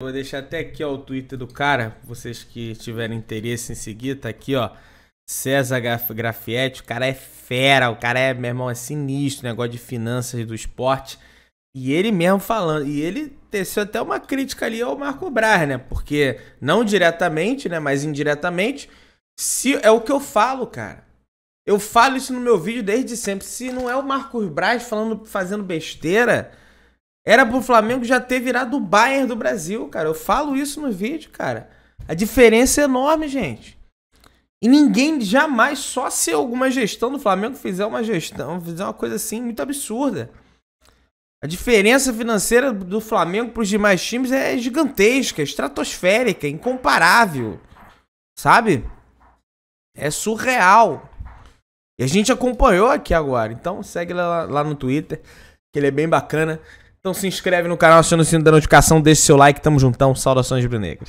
Vou deixar até aqui ó, o Twitter do cara, vocês que tiverem interesse em seguir, tá aqui, ó. César Grafietti, o cara é fera, o cara é, meu irmão, é sinistro, negócio de finanças do esporte. E ele mesmo falando, e ele teceu até uma crítica ali ao Marco Braz, né? Porque não diretamente, né, mas indiretamente, se é o que eu falo, cara. Eu falo isso no meu vídeo desde sempre. Se não é o Marcos Braz falando, fazendo besteira, era pro Flamengo já ter virado o Bayern do Brasil, cara. Eu falo isso no vídeo, cara. A diferença é enorme, gente. E ninguém jamais, só se alguma gestão do Flamengo fizer uma gestão, fizer uma coisa assim muito absurda. A diferença financeira do Flamengo para os demais times é gigantesca, é estratosférica, é incomparável. Sabe? É surreal. E a gente acompanhou aqui agora. Então segue lá, lá no Twitter, que ele é bem bacana. Então se inscreve no canal, aciona o sino da notificação, deixa seu like, tamo juntão, saudações brunegras.